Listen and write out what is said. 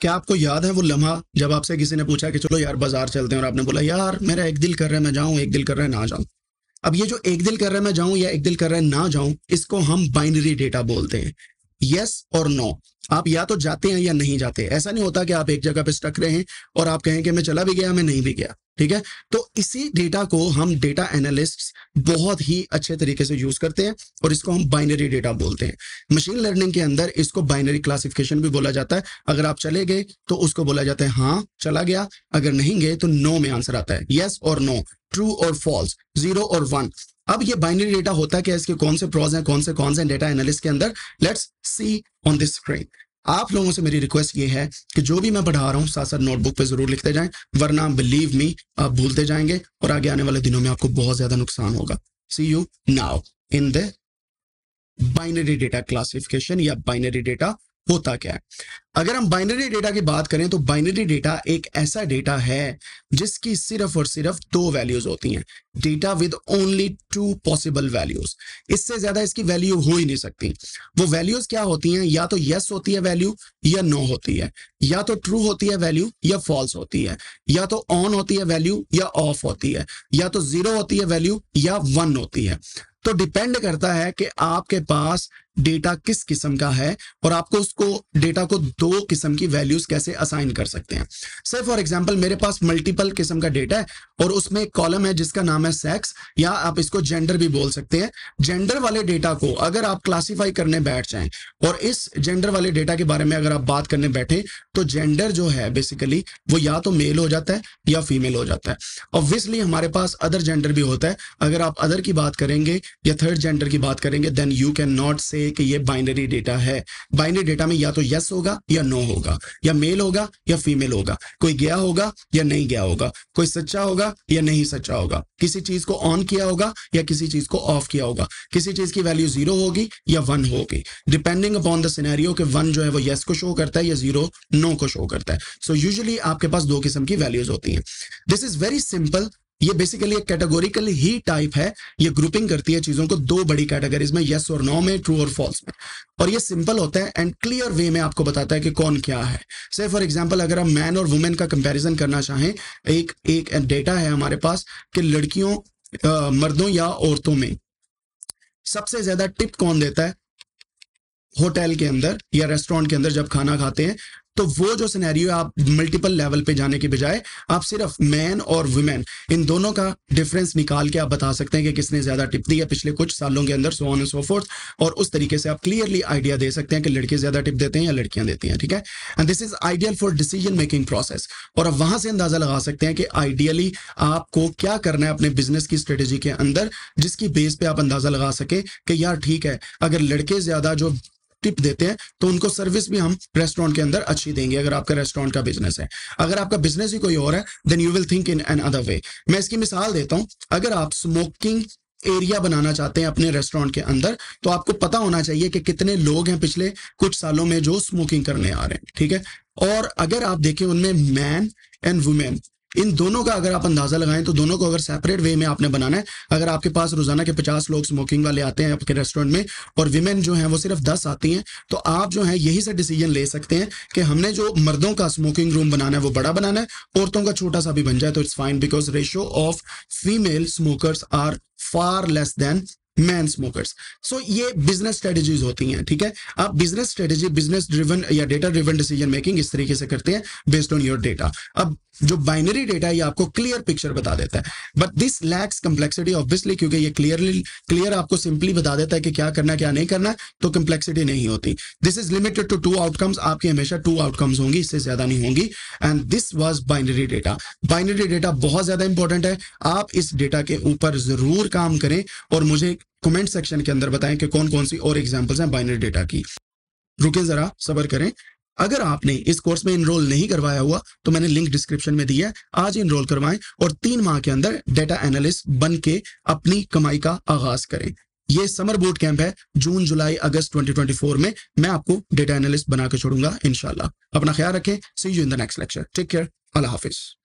क्या आपको याद है वो लम्हा जब आपसे किसी ने पूछा कि चलो यार बाजार चलते हैं और आपने बोला यार मेरा एक दिल कर रहा है मैं जाऊं एक दिल कर रहा है ना जाऊं अब ये जो एक दिल कर रहा है मैं जाऊं या एक दिल कर रहा है ना जाऊं इसको हम बाइनरी डेटा बोलते हैं यस और नो आप या तो जाते हैं या नहीं जाते ऐसा नहीं होता कि आप एक जगह पे स्टक रहे हैं और आप कहें कि मैं चला भी गया मैं नहीं भी गया ठीक है तो इसी डेटा को हम डेटा एनालिस्ट बहुत ही अच्छे तरीके से यूज करते हैं और इसको हम बाइनरी डेटा बोलते हैं मशीन लर्निंग के अंदर इसको बाइनरी क्लासिफिकेशन भी बोला जाता है अगर आप चले गए तो उसको बोला जाता है हाँ चला गया अगर नहीं गए तो नो में आंसर आता है यस और नो ट्रू और फॉल्स जीरो और वन अब ये बाइनरी डेटा होता क्या है इसके कौन से प्रॉज हैं कौन से कौन से डेटा एनालिस्ट के अंदर let's see on this screen आप लोगों से मेरी रिक्वेस्ट ये है कि जो भी मैं पढ़ा रहा हूँ साथ साथ नोटबुक पे जरूर लिखते जाएं वरना बिलीव मी आप भूलते जाएंगे और आगे आने वाले दिनों में आपको बहुत ज्यादा नुकसान होगा see you now in the binary data classification या बाइनरी डेटा होता क्या है अगर हम बाइनरी डेटा की बात करें तो बाइनरी डेटा एक ऐसा डेटा है जिसकी सिर्फ और सिर्फ दो वैल्यूज होती हैं data with only two possible values इससे ज्यादा इसकी वैल्यू हो ही नहीं सकती वो वैल्यूज क्या होती हैं या तो यस होती है वैल्यू या नो होती है या तो ट्रू होती है वैल्यू या फॉल्स होती है या तो ऑन होती है वैल्यू या ऑफ होती है या तो जीरो होती है वैल्यू या वन होती है तो डिपेंड करता है कि आपके पास डेटा किस किस्म का है और आपको उसको डेटा को दो किस्म की वैल्यूज कैसे असाइन कर सकते हैं सर फॉर एग्जांपल मेरे पास मल्टीपल किस्म का डेटा है और उसमें एक कॉलम है जिसका नाम है सेक्स या आप इसको जेंडर भी बोल सकते हैं जेंडर वाले डेटा को अगर आप क्लासीफाई करने बैठ जाए और इस जेंडर वाले डेटा के बारे में अगर आप बात करने बैठे तो जेंडर जो है बेसिकली वो या तो मेल हो जाता है या फीमेल हो जाता है ऑब्वियसली हमारे पास अदर जेंडर भी होता है अगर आप अदर की बात करेंगे या थर्ड जेंडर की बात करेंगे देन यू कैन नॉट से से कि ये बाइनरी डेटा है बाइनरी डेटा में या तो यस होगा या नो होगा या मेल होगा या फीमेल होगा कोई गया होगा या नहीं गया होगा कोई सच्चा होगा या नहीं सच्चा होगा किसी चीज को ऑन किया होगा या किसी चीज को ऑफ किया होगा किसी चीज की वैल्यू जीरो होगी या वन होगी डिपेंडिंग अपॉन द सिनेरियो के वन जो है वो यस को शो करता है या जीरो नो को शो करता है सो so यूजली आपके पास दो किस्म की वैल्यूज होती हैं दिस इज वेरी सिंपल ये बेसिकली एक कैटेगोरिकल ही टाइप है ये ग्रुपिंग करती है चीजों को दो बड़ी कैटेगरीज में यस और नो में ट्रू और फॉल्स में और ये सिंपल होता है एंड क्लियर वे में आपको बताता है कि कौन क्या है से फॉर एग्जांपल अगर आप मैन और वुमेन का कंपैरिजन करना चाहें एक एक डेटा है हमारे पास कि लड़कियों आ, मर्दों या औरतों में सबसे ज्यादा टिप कौन देता है होटल के अंदर या रेस्टोरेंट के अंदर जब खाना खाते हैं तो वो जो सिनेरियो आप मल्टीपल लेवल पे जाने के बजाय आप सिर्फ मैन और वुमेन इन दोनों का डिफरेंस निकाल के आप बता सकते हैं कि किसने ज्यादा टिप दी है पिछले कुछ सालों के अंदर so on and so forth और उस तरीके से आप क्लियरली आइडिया दे सकते हैं कि लड़के ज्यादा टिप देते हैं या लड़कियां देती हैं ठीक है and this is ideal for decision making process और आप वहां से अंदाजा लगा सकते हैं कि आइडियली आपको क्या करना है अपने बिजनेस की स्ट्रेटेजी के अंदर जिसकी बेस पे आप अंदाजा लगा सके कि यार ठीक है अगर लड़के ज्यादा जो टिप देते हैं तो उनको सर्विस भी हम रेस्टोरेंट के अंदर अच्छी देंगे अगर आपका रेस्टोरेंट का बिजनेस है अगर आपका बिजनेस ही कोई और है then you will think in another way मैं इसकी मिसाल देता हूं अगर आप स्मोकिंग एरिया बनाना चाहते हैं अपने रेस्टोरेंट के अंदर तो आपको पता होना चाहिए कि कितने लोग हैं पिछले कुछ सालों में जो स्मोकिंग करने आ रहे हैं ठीक है और अगर आप देखें उनमें मैन एंड वुमेन इन दोनों का अगर आप अंदाजा लगाएं तो दोनों को अगर सेपरेट वे में आपने बनाना है अगर आपके पास रोजाना के पचास लोग स्मोकिंग वाले आते हैं आपके रेस्टोरेंट में और विमेन जो हैं वो सिर्फ दस आती हैं तो आप जो है यही से डिसीजन ले सकते हैं कि हमने जो मर्दों का स्मोकिंग रूम बनाना है वो बड़ा बनाना है औरतों का छोटा सा भी बन जाए तो it's fine because ratio of female smokers are far less than man smokers so ये बिजनेस स्ट्रेटेजीज होती हैं ठीक है आप बिजनेस स्ट्रेटेजी बिजनेस ड्रिवन या डेटा ड्रिवन डिसीजन मेकिंग इस तरीके से करते हैं बेस्ड ऑन योर डेटा अब जो बाइनरी डेटा है ये आपको क्लियर पिक्चर बता देता है but this lacks complexity obviously क्योंकि ये क्लियरली क्लियर आपको सिंपली बता देता है कि क्या करना क्या नहीं करना तो कम्प्लेक्सिटी नहीं होती this is limited to two outcomes आपके हमेशा टू आउटकम्स होंगी इससे ज्यादा नहीं होंगी and this was binary data binary data बहुत ज्यादा इंपॉर्टेंट है आप इस डेटा के ऊपर जरूर काम करें और मुझे कमेंट सेक्शन के अंदर बताएं कि कौन कौन सी और एग्जाम्पल्स हैं बाइनरी डेटा की रुके जरा सबर करें अगर आपने इस कोर्स में इनरोल नहीं करवाया हुआ तो मैंने लिंक डिस्क्रिप्शन में दिया है आज इनरोल करवाएं और तीन माह के अंदर डेटा एनालिस्ट बन के अपनी कमाई का आगाज करें ये समर बोर्ड कैंप है जून जुलाई अगस्त 2024 में मैं आपको डेटा एनालिस्ट बनाकर छोड़ूंगा इनशाला अपना ख्याल रखें see you in the next lecture take care अल्लाह हाफिज़